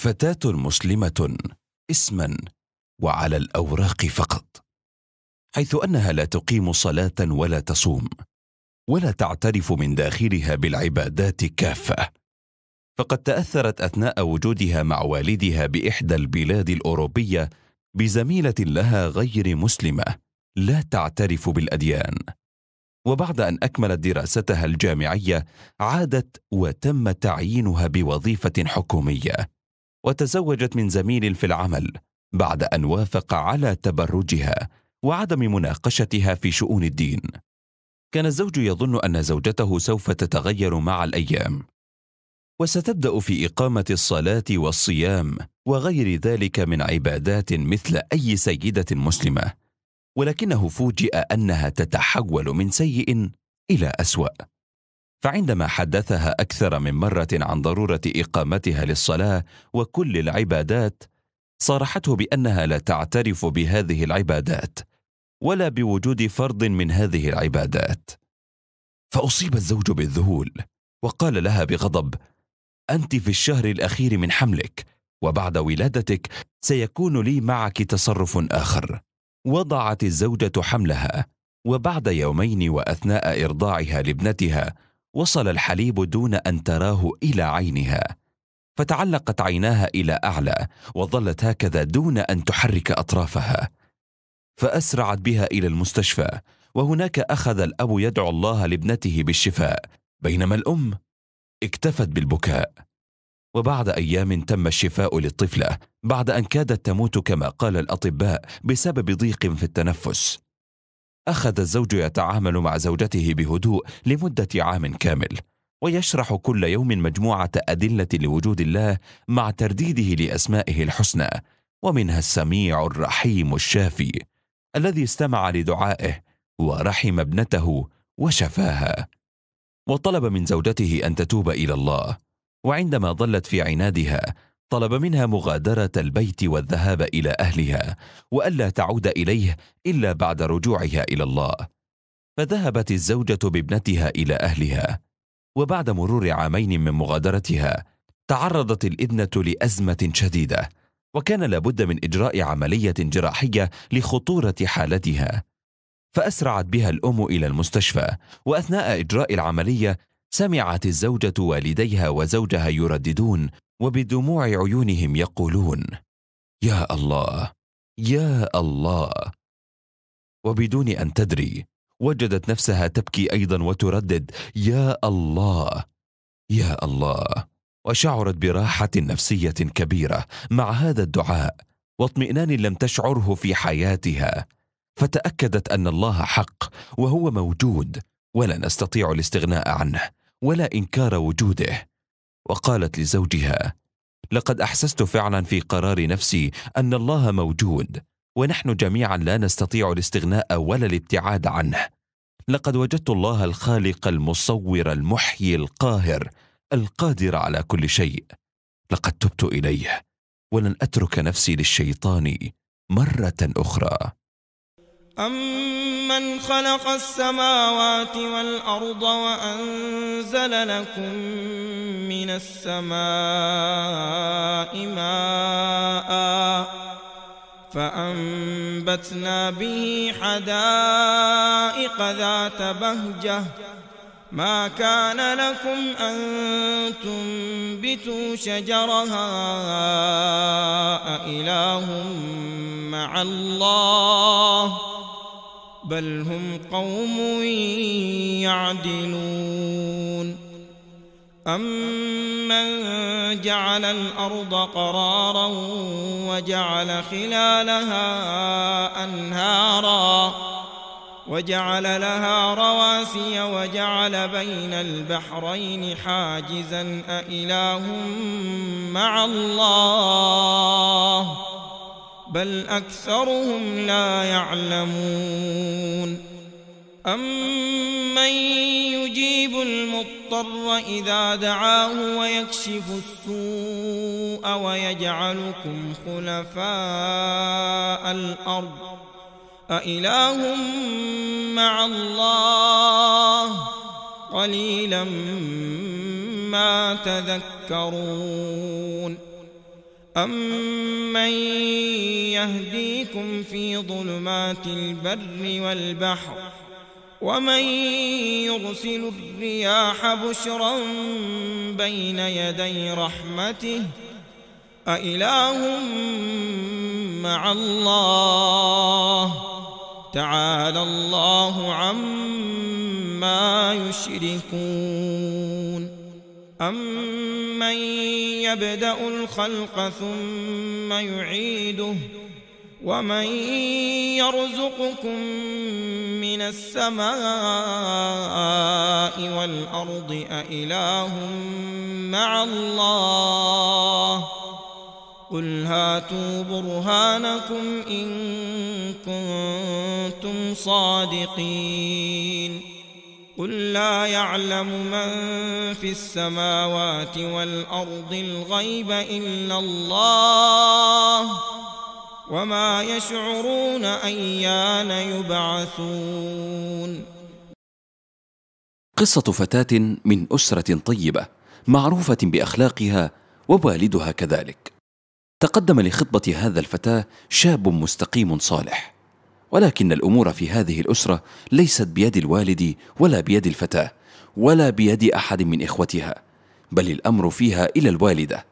فتاة مسلمة اسما وعلى الأوراق فقط حيث أنها لا تقيم صلاة ولا تصوم ولا تعترف من داخلها بالعبادات كافة فقد تأثرت أثناء وجودها مع والدها بإحدى البلاد الأوروبية بزميلة لها غير مسلمة لا تعترف بالأديان وبعد أن أكملت دراستها الجامعية عادت وتم تعيينها بوظيفة حكومية وتزوجت من زميل في العمل بعد ان وافق على تبرجها وعدم مناقشتها في شؤون الدين كان الزوج يظن ان زوجته سوف تتغير مع الايام وستبدا في اقامه الصلاه والصيام وغير ذلك من عبادات مثل اي سيده مسلمه ولكنه فوجئ انها تتحول من سيء الى اسوا فعندما حدثها اكثر من مره عن ضروره اقامتها للصلاه وكل العبادات صارحته بانها لا تعترف بهذه العبادات ولا بوجود فرض من هذه العبادات فاصيب الزوج بالذهول وقال لها بغضب انت في الشهر الاخير من حملك وبعد ولادتك سيكون لي معك تصرف اخر وضعت الزوجه حملها وبعد يومين واثناء ارضاعها لابنتها وصل الحليب دون ان تراه الى عينها فتعلقت عيناها الى اعلى وظلت هكذا دون ان تحرك اطرافها فاسرعت بها الى المستشفى وهناك اخذ الاب يدعو الله لابنته بالشفاء بينما الام اكتفت بالبكاء وبعد ايام تم الشفاء للطفله بعد ان كادت تموت كما قال الاطباء بسبب ضيق في التنفس أخذ الزوج يتعامل مع زوجته بهدوء لمدة عام كامل ويشرح كل يوم مجموعة أدلة لوجود الله مع ترديده لأسمائه الحسنى ومنها السميع الرحيم الشافي الذي استمع لدعائه ورحم ابنته وشفاها وطلب من زوجته أن تتوب إلى الله وعندما ظلت في عنادها طلب منها مغادرة البيت والذهاب إلى أهلها وألا تعود إليه إلا بعد رجوعها إلى الله فذهبت الزوجة بابنتها إلى أهلها وبعد مرور عامين من مغادرتها تعرضت الابنة لأزمة شديدة وكان لابد من إجراء عملية جراحية لخطورة حالتها فأسرعت بها الأم إلى المستشفى وأثناء إجراء العملية سمعت الزوجة والديها وزوجها يرددون وبدموع عيونهم يقولون يا الله يا الله وبدون ان تدري وجدت نفسها تبكي ايضا وتردد يا الله يا الله وشعرت براحه نفسيه كبيره مع هذا الدعاء واطمئنان لم تشعره في حياتها فتاكدت ان الله حق وهو موجود ولا نستطيع الاستغناء عنه ولا انكار وجوده وقالت لزوجها لقد احسست فعلا في قرار نفسي ان الله موجود ونحن جميعا لا نستطيع الاستغناء ولا الابتعاد عنه لقد وجدت الله الخالق المصور المحيي القاهر القادر على كل شيء لقد تبت اليه ولن اترك نفسي للشيطان مره اخرى أمن خلق السماوات والأرض وأنزل لكم من السماء ماء فأنبتنا به حدائق ذات بهجة ما كان لكم أن تنبتوا شجرها أإله مع الله بل هم قوم يعدلون أمن جعل الأرض قرارا وجعل خلالها أنهارا وجعل لها رواسي وجعل بين البحرين حاجزا أإله مع الله بل أكثرهم لا يعلمون أمن يجيب المضطر إذا دعاه ويكشف السوء ويجعلكم خلفاء الأرض أإله مع الله قليلا ما تذكرون أمن يهديكم في ظلمات البر والبحر ومن يرسل الرياح بشرا بين يدي رحمته أإله مع الله تعالى الله عما يشركون أمن يبدأ الخلق ثم يعيده ومن يرزقكم من السماء والأرض أإله مع الله قل هاتوا برهانكم إن كنتم صادقين قل لا يعلم من في السماوات والأرض الغيب إلا الله وما يشعرون أيان يبعثون قصة فتاة من أسرة طيبة معروفة بأخلاقها ووالدها كذلك تقدم لخطبة هذا الفتاة شاب مستقيم صالح ولكن الامور في هذه الاسره ليست بيد الوالد ولا بيد الفتاه ولا بيد احد من اخوتها بل الامر فيها الى الوالده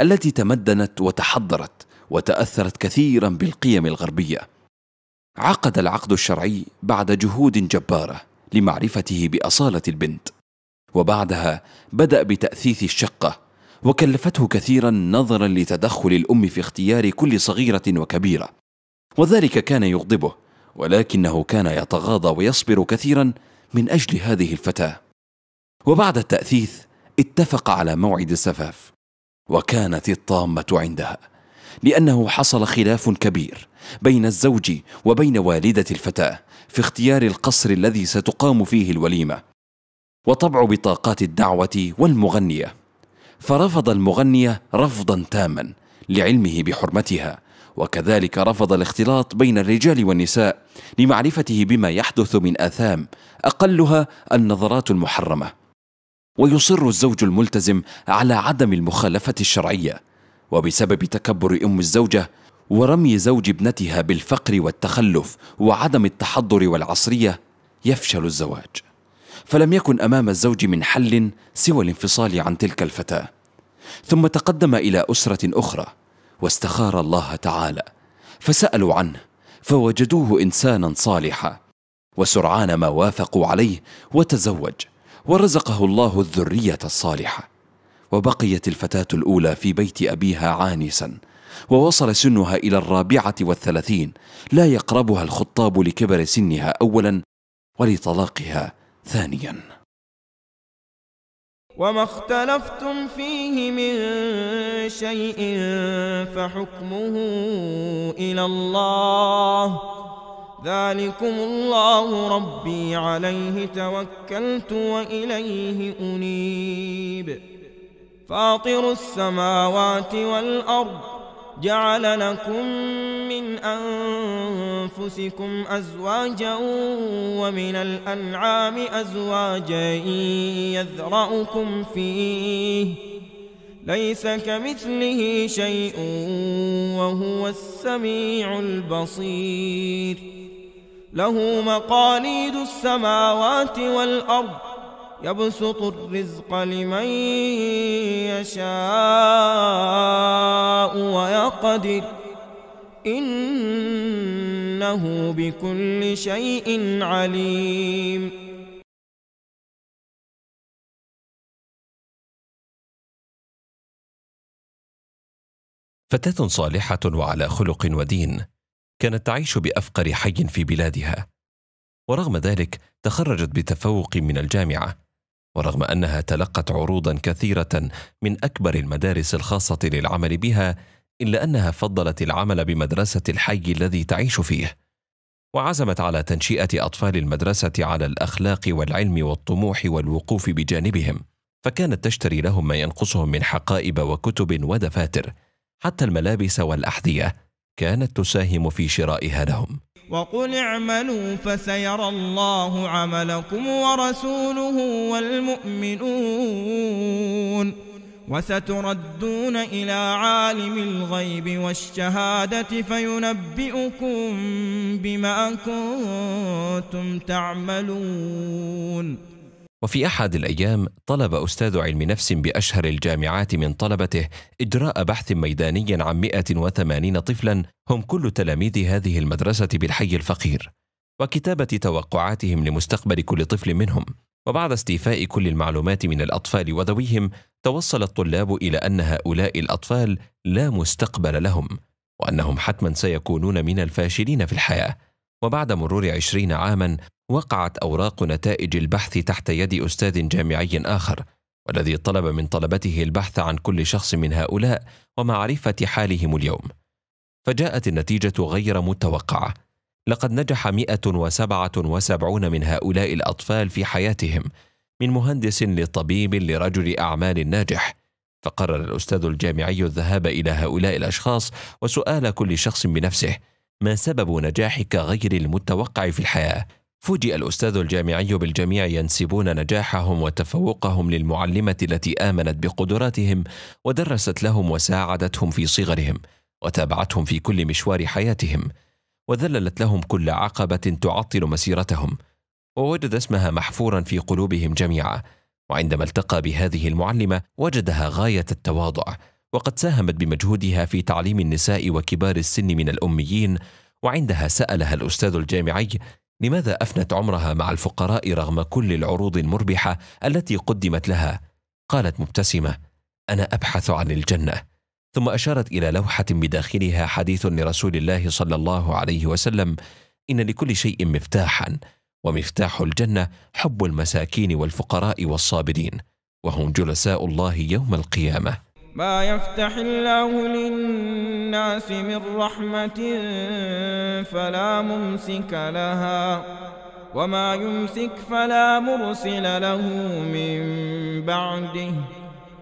التي تمدنت وتحضرت وتاثرت كثيرا بالقيم الغربيه عقد العقد الشرعي بعد جهود جباره لمعرفته باصاله البنت وبعدها بدا بتاثيث الشقه وكلفته كثيرا نظرا لتدخل الام في اختيار كل صغيره وكبيره وذلك كان يغضبه ولكنه كان يتغاضى ويصبر كثيرا من اجل هذه الفتاه وبعد التاثيث اتفق على موعد الزفاف وكانت الطامه عندها لانه حصل خلاف كبير بين الزوج وبين والده الفتاه في اختيار القصر الذي ستقام فيه الوليمه وطبع بطاقات الدعوه والمغنيه فرفض المغنيه رفضا تاما لعلمه بحرمتها وكذلك رفض الاختلاط بين الرجال والنساء لمعرفته بما يحدث من آثام أقلها النظرات المحرمة ويصر الزوج الملتزم على عدم المخالفة الشرعية وبسبب تكبر أم الزوجة ورمي زوج ابنتها بالفقر والتخلف وعدم التحضر والعصرية يفشل الزواج فلم يكن أمام الزوج من حل سوى الانفصال عن تلك الفتاة ثم تقدم إلى أسرة أخرى واستخار الله تعالى فسالوا عنه فوجدوه انسانا صالحا وسرعان ما وافقوا عليه وتزوج ورزقه الله الذريه الصالحه وبقيت الفتاه الاولى في بيت ابيها عانسا ووصل سنها الى الرابعه والثلاثين لا يقربها الخطاب لكبر سنها اولا ولطلاقها ثانيا وما اختلفتم فيه من شيء فحكمه إلى الله ذلكم الله ربي عليه توكلت وإليه أنيب فاطر السماوات والأرض جعل لكم من أنفسكم أنفسكم أزواجا ومن الأنعام أزواجا يذرأكم فيه ليس كمثله شيء وهو السميع البصير له مقاليد السماوات والأرض يبسط الرزق لمن يشاء ويقدر إنه بكل شيء عليم فتاة صالحة وعلى خلق ودين كانت تعيش بأفقر حي في بلادها ورغم ذلك تخرجت بتفوق من الجامعة ورغم أنها تلقت عروضا كثيرة من أكبر المدارس الخاصة للعمل بها إلا أنها فضلت العمل بمدرسة الحي الذي تعيش فيه وعزمت على تنشئة أطفال المدرسة على الأخلاق والعلم والطموح والوقوف بجانبهم فكانت تشتري لهم ما ينقصهم من حقائب وكتب ودفاتر حتى الملابس والأحذية كانت تساهم في شرائها لهم وقل اعملوا فسيرى الله عملكم ورسوله والمؤمنون وستردون إلى عالم الغيب والشهادة فينبئكم بما كنتم تعملون وفي أحد الأيام طلب أستاذ علم نفس بأشهر الجامعات من طلبته إجراء بحث ميداني عن 180 طفلا هم كل تلاميذ هذه المدرسة بالحي الفقير وكتابة توقعاتهم لمستقبل كل طفل منهم وبعد استيفاء كل المعلومات من الأطفال وذويهم توصل الطلاب إلى أن هؤلاء الأطفال لا مستقبل لهم وأنهم حتما سيكونون من الفاشلين في الحياة وبعد مرور عشرين عاما وقعت أوراق نتائج البحث تحت يد أستاذ جامعي آخر والذي طلب من طلبته البحث عن كل شخص من هؤلاء ومعرفة حالهم اليوم فجاءت النتيجة غير متوقعة لقد نجح 177 من هؤلاء الأطفال في حياتهم من مهندس لطبيب لرجل أعمال ناجح فقرر الأستاذ الجامعي الذهاب إلى هؤلاء الأشخاص وسؤال كل شخص بنفسه ما سبب نجاحك غير المتوقع في الحياة؟ فوجئ الأستاذ الجامعي بالجميع ينسبون نجاحهم وتفوقهم للمعلمة التي آمنت بقدراتهم ودرست لهم وساعدتهم في صغرهم وتابعتهم في كل مشوار حياتهم وذللت لهم كل عقبة تعطل مسيرتهم ووجد اسمها محفورا في قلوبهم جميعا وعندما التقى بهذه المعلمة وجدها غاية التواضع وقد ساهمت بمجهودها في تعليم النساء وكبار السن من الأميين وعندها سألها الأستاذ الجامعي لماذا أفنت عمرها مع الفقراء رغم كل العروض المربحة التي قدمت لها؟ قالت مبتسمة: أنا أبحث عن الجنة. ثم أشارت إلى لوحة بداخلها حديث لرسول الله صلى الله عليه وسلم إن لكل شيء مفتاحا ومفتاح الجنة حب المساكين والفقراء والصابرين وهم جلساء الله يوم القيامة ما يفتح الله للناس من رحمة فلا ممسك لها وما يمسك فلا مرسل له من بعده